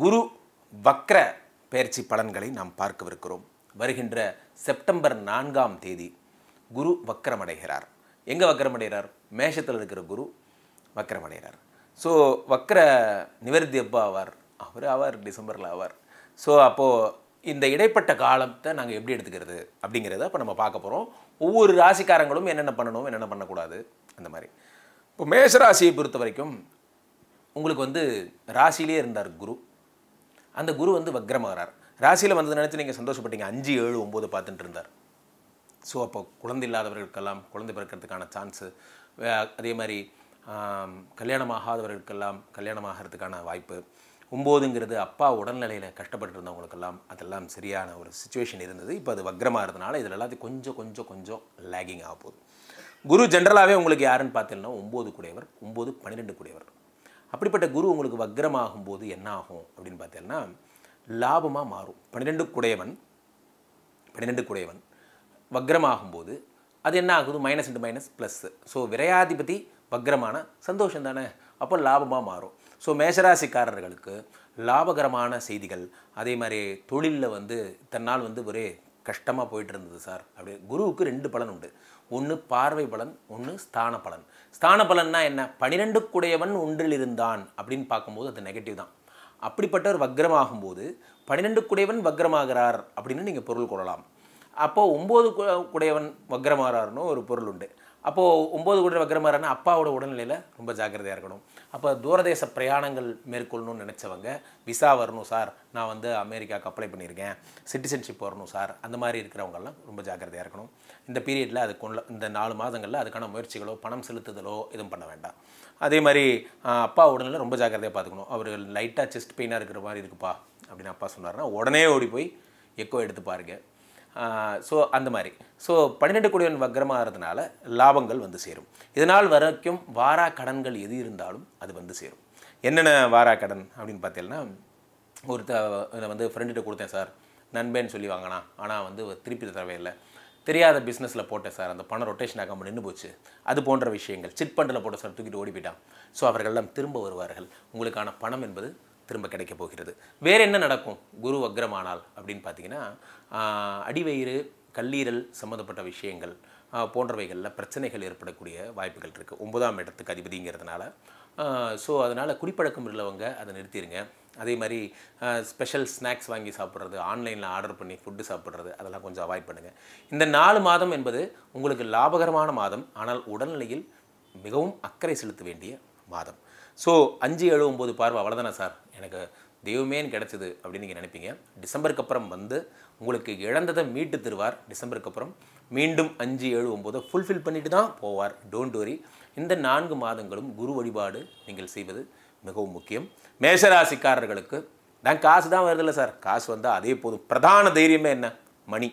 குரு வக்ர பயிற்சி பலன்களை நாம் பார்க்கவிருக்கிறோம் வருகின்ற செப்டம்பர் நான்காம் தேதி குரு வக்கரமடைகிறார் எங்கே வக்கரமடைகிறார் மேஷத்தில் இருக்கிற குரு வக்கரமடைகிறார் ஸோ வக்கர நிவர்த்தி எப்போ ஆவார் அவர் ஆவார் டிசம்பரில் ஆவார் ஸோ அப்போது இந்த இடைப்பட்ட காலத்தை நாங்கள் எப்படி எடுத்துக்கிறது அப்படிங்கிறத அப்போ நம்ம பார்க்க போகிறோம் ஒவ்வொரு ராசிக்காரங்களும் என்னென்ன பண்ணணும் என்னென்ன பண்ணக்கூடாது அந்த மாதிரி இப்போ மேஷ ராசியை பொறுத்த வரைக்கும் உங்களுக்கு வந்து ராசியிலே இருந்தார் குரு அந்த குரு வந்து வக்ரமாகிறார் ராசியில் வந்தது நினச்சி நீங்கள் சந்தோஷப்பட்டீங்க அஞ்சு ஏழு ஒம்பது பார்த்துட்டு இருந்தார் ஸோ அப்போ குழந்தை இல்லாதவர்களுக்கெல்லாம் குழந்தை பிறக்கிறதுக்கான சான்ஸு அதே மாதிரி கல்யாணம் ஆகாதவர்களுக்கெல்லாம் கல்யாணம் ஆகிறதுக்கான வாய்ப்பு ஒம்போதுங்கிறது அப்பா உடல்நிலையில் கஷ்டப்பட்டு இருந்தவங்களுக்கெல்லாம் அதெல்லாம் சரியான ஒரு சுச்சுவேஷன் இருந்தது இப்போ அது வக்ரமாக இருந்தனால இதில் எல்லாத்தையும் கொஞ்சம் கொஞ்சம் கொஞ்சம் லேகிங் ஆக போகுது குரு ஜென்ரலாகவே உங்களுக்கு யாருன்னு பார்த்தீங்கன்னா ஒம்பது கூடியவர் ஒம்பது பன்னிரெண்டு கூடியவர் அப்படிப்பட்ட குரு உங்களுக்கு வக்ரமாகும் போது என்ன ஆகும் அப்படின்னு பார்த்தீங்கன்னா லாபமாக மாறும் பன்னிரெண்டு குடையவன் பன்னிரெண்டு குடையவன் வக்ரமாகும்போது அது என்ன ஆகுது minus into minus plus so விரையாதிபதி வக்ரமான சந்தோஷம் தானே அப்போ லாபமாக மாறும் ஸோ மேஷராசிக்காரர்களுக்கு லாபகரமான செய்திகள் அதே மாதிரி தொழிலில் வந்து தன்னால் வந்து ஒரே கஷ்டமாக போயிட்டு இருந்தது சார் அப்படி குருவுக்கு ரெண்டு பலன் உண்டு ஒன்று பார்வை பலன் ஒன்று ஸ்தான பலன் ஸ்தான பலன்னா என்ன பனிரெண்டு குடையவன் ஒன்றில் இருந்தான் அப்படின்னு பார்க்கும்போது அது நெகட்டிவ் தான் அப்படிப்பட்டவர் வக்ரமாகும்போது பனிரெண்டு குடையவன் வக்ரமாகிறார் அப்படின்னு நீங்கள் பொருள் கொள்ளலாம் அப்போது ஒம்பது குடையவன் வக்ரமாகிறார்னு ஒரு பொருள் உண்டு அப்போது ஒம்பது கோடி மாதிரி அப்பாவோட உடல்நிலையில் ரொம்ப ஜாக்கிரதையாக இருக்கணும் அப்போ தூரதேச பிரயாணங்கள் மேற்கொள்ளணும்னு நினச்சவங்க விசா வரணும் சார் நான் வந்து அமெரிக்காவுக்கு அப்ளை பண்ணியிருக்கேன் சிட்டிசன்ஷிப் வரணும் சார் அந்த மாதிரி இருக்கிறவங்கெல்லாம் ரொம்ப ஜாக்கிரதையாக இருக்கணும் இந்த பீரியடில் அது இந்த நாலு மாதங்களில் அதுக்கான முயற்சிகளோ பணம் செலுத்துதலோ எதுவும் பண்ண வேண்டாம் அதே மாதிரி அப்பா உடல்நிலை ரொம்ப ஜாக்கிரதையாக பார்த்துக்கணும் அவர் லைட்டாக செஸ்ட் பெயினாக இருக்கிற மாதிரி இருக்குப்பா அப்படின்னு அப்பா சொன்னார்னா உடனே ஓடி போய் எக்கோ எடுத்து பாருங்கள் ஸோ அந்த மாதிரி ஸோ பன்னிரெண்டு கோடியன் வக்கரமாகிறதுனால லாபங்கள் வந்து சேரும் இதனால் வரைக்கும் வாரா கடன்கள் எது இருந்தாலும் அது வந்து சேரும் என்னென்ன வாரா கடன் அப்படின்னு பார்த்தீங்கன்னா ஒருத்த வந்து ஃப்ரெண்டுகிட்ட கொடுத்தேன் சார் நண்பேன்னு சொல்லி வாங்கினா ஆனால் வந்து திருப்பி தரவே இல்லை தெரியாத பிஸ்னஸில் போட்டேன் சார் அந்த பணம் ரொட்டேஷன் ஆகாமல் நின்று போச்சு அது போன்ற விஷயங்கள் சிட் பண்டில் போட்ட சார் தூக்கிட்டு ஓடி போயிட்டான் ஸோ அவர்களெல்லாம் திரும்ப வருவார்கள் உங்களுக்கான பணம் என்பது திரும்ப கிடைக்க போகிறது வேறு என்ன நடக்கும் குரு வக்ரமானால் அப்படின்னு பார்த்தீங்கன்னா அடிவயிறு கல்லீரல் சம்மந்தப்பட்ட விஷயங்கள் போன்றவைகளில் பிரச்சனைகள் ஏற்படக்கூடிய வாய்ப்புகள் இருக்குது ஒன்பதாம் இடத்துக்கு அதிபதிங்கிறதுனால ஸோ அதனால் குடிப்பழக்கம் உள்ளவங்க அதை நிறுத்திடுங்க அதே மாதிரி ஸ்பெஷல் ஸ்நாக்ஸ் வாங்கி சாப்பிட்றது ஆன்லைனில் ஆர்டர் பண்ணி ஃபுட்டு சாப்பிட்றது அதெல்லாம் கொஞ்சம் அவாய்ட் பண்ணுங்கள் இந்த நாலு மாதம் என்பது உங்களுக்கு லாபகரமான மாதம் ஆனால் உடல்நிலையில் மிகவும் அக்கறை செலுத்த வேண்டிய மாதம் ஸோ அஞ்சு ஏழு ஒம்பது பார்வை அவ்வளோதானே சார் எனக்கு தெய்வமேன்னு கிடச்சிது அப்படின்னு நீங்கள் நினைப்பீங்க டிசம்பருக்கு அப்புறம் வந்து உங்களுக்கு இழந்ததை மீட்டு தருவார் டிசம்பருக்கு அப்புறம் மீண்டும் அஞ்சு ஏழு ஒம்போதை ஃபுல்ஃபில் பண்ணிட்டு தான் போவார் டோன்ட் வரி இந்த நான்கு மாதங்களும் குரு வழிபாடு நீங்கள் செய்வது மிகவும் முக்கியம் மேஷராசிக்காரர்களுக்கு நான் காசு தான் வருதில்லை சார் காசு வந்தால் அதே போதும் பிரதான தைரியமே என்ன மணி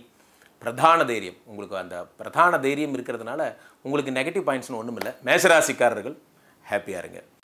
பிரதான தைரியம் உங்களுக்கு அந்த பிரதான தைரியம் இருக்கிறதுனால உங்களுக்கு நெகட்டிவ் பாயிண்ட்ஸ்னு ஒன்றும் இல்லை மேஷராசிக்காரர்கள் ஹாப்பியாக இருங்க